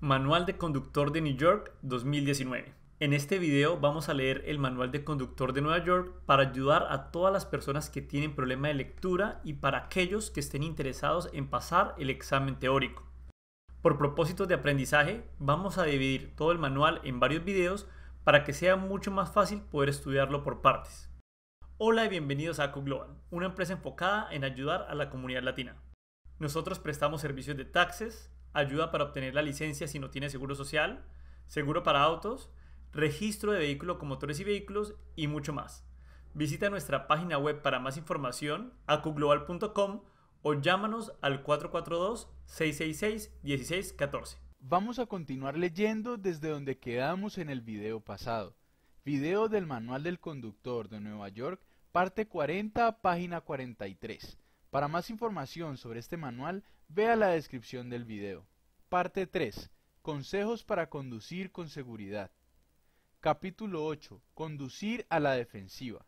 Manual de Conductor de New York 2019. En este video vamos a leer el Manual de Conductor de Nueva York para ayudar a todas las personas que tienen problema de lectura y para aquellos que estén interesados en pasar el examen teórico. Por propósitos de aprendizaje, vamos a dividir todo el manual en varios videos para que sea mucho más fácil poder estudiarlo por partes. Hola y bienvenidos a ACU Global, una empresa enfocada en ayudar a la comunidad latina. Nosotros prestamos servicios de taxes, ayuda para obtener la licencia si no tiene seguro social, seguro para autos, registro de vehículo con motores y vehículos y mucho más. Visita nuestra página web para más información acuglobal.com o llámanos al 442-666-1614. Vamos a continuar leyendo desde donde quedamos en el video pasado. Video del Manual del Conductor de Nueva York, parte 40, página 43 para más información sobre este manual, vea la descripción del video. Parte 3. Consejos para conducir con seguridad. Capítulo 8. Conducir a la defensiva.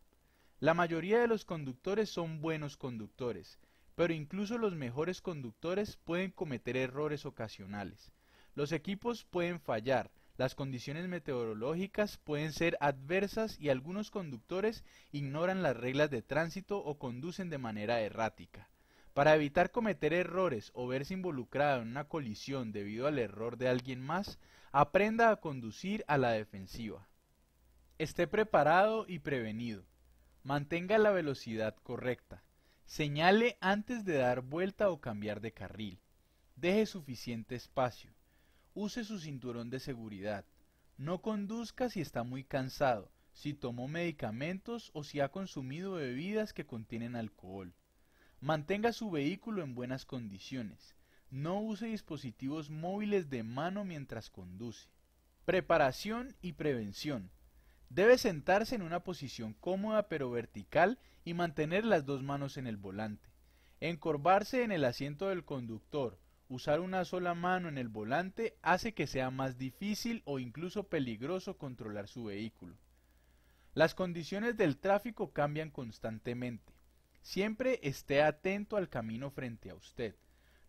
La mayoría de los conductores son buenos conductores, pero incluso los mejores conductores pueden cometer errores ocasionales. Los equipos pueden fallar, las condiciones meteorológicas pueden ser adversas y algunos conductores ignoran las reglas de tránsito o conducen de manera errática. Para evitar cometer errores o verse involucrado en una colisión debido al error de alguien más, aprenda a conducir a la defensiva. Esté preparado y prevenido. Mantenga la velocidad correcta. Señale antes de dar vuelta o cambiar de carril. Deje suficiente espacio use su cinturón de seguridad. No conduzca si está muy cansado, si tomó medicamentos o si ha consumido bebidas que contienen alcohol. Mantenga su vehículo en buenas condiciones. No use dispositivos móviles de mano mientras conduce. Preparación y prevención. Debe sentarse en una posición cómoda pero vertical y mantener las dos manos en el volante. Encorvarse en el asiento del conductor usar una sola mano en el volante hace que sea más difícil o incluso peligroso controlar su vehículo. Las condiciones del tráfico cambian constantemente. Siempre esté atento al camino frente a usted.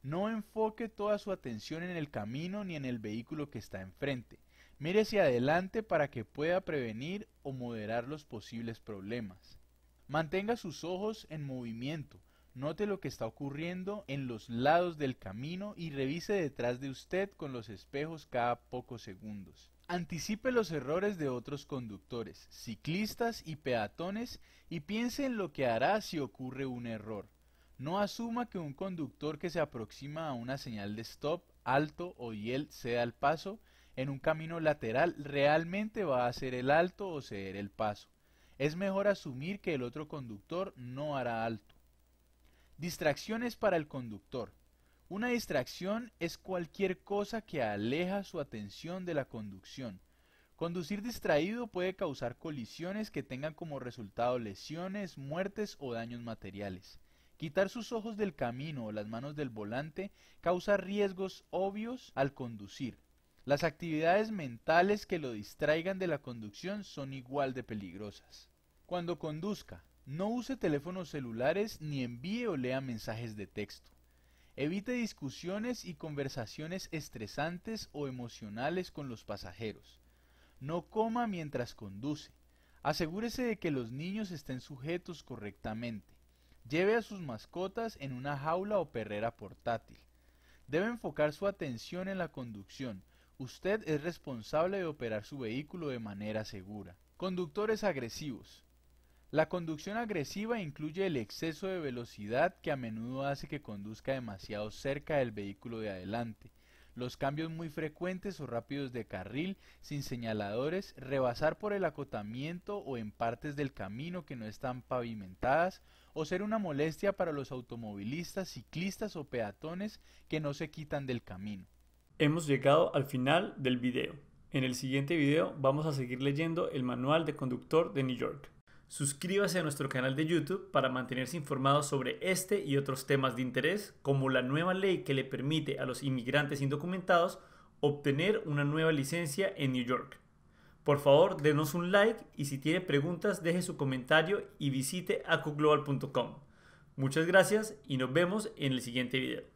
No enfoque toda su atención en el camino ni en el vehículo que está enfrente. Mire hacia adelante para que pueda prevenir o moderar los posibles problemas. Mantenga sus ojos en movimiento, Note lo que está ocurriendo en los lados del camino y revise detrás de usted con los espejos cada pocos segundos. Anticipe los errores de otros conductores, ciclistas y peatones y piense en lo que hará si ocurre un error. No asuma que un conductor que se aproxima a una señal de stop, alto o hiel ceda el paso en un camino lateral realmente va a hacer el alto o ceder el paso. Es mejor asumir que el otro conductor no hará alto. Distracciones para el conductor. Una distracción es cualquier cosa que aleja su atención de la conducción. Conducir distraído puede causar colisiones que tengan como resultado lesiones, muertes o daños materiales. Quitar sus ojos del camino o las manos del volante causa riesgos obvios al conducir. Las actividades mentales que lo distraigan de la conducción son igual de peligrosas. Cuando conduzca, no use teléfonos celulares ni envíe o lea mensajes de texto. Evite discusiones y conversaciones estresantes o emocionales con los pasajeros. No coma mientras conduce. Asegúrese de que los niños estén sujetos correctamente. Lleve a sus mascotas en una jaula o perrera portátil. Debe enfocar su atención en la conducción. Usted es responsable de operar su vehículo de manera segura. Conductores agresivos. La conducción agresiva incluye el exceso de velocidad que a menudo hace que conduzca demasiado cerca del vehículo de adelante, los cambios muy frecuentes o rápidos de carril sin señaladores, rebasar por el acotamiento o en partes del camino que no están pavimentadas, o ser una molestia para los automovilistas, ciclistas o peatones que no se quitan del camino. Hemos llegado al final del video. En el siguiente video vamos a seguir leyendo el manual de conductor de New York. Suscríbase a nuestro canal de YouTube para mantenerse informado sobre este y otros temas de interés, como la nueva ley que le permite a los inmigrantes indocumentados obtener una nueva licencia en New York. Por favor, denos un like y si tiene preguntas, deje su comentario y visite acuglobal.com. Muchas gracias y nos vemos en el siguiente video.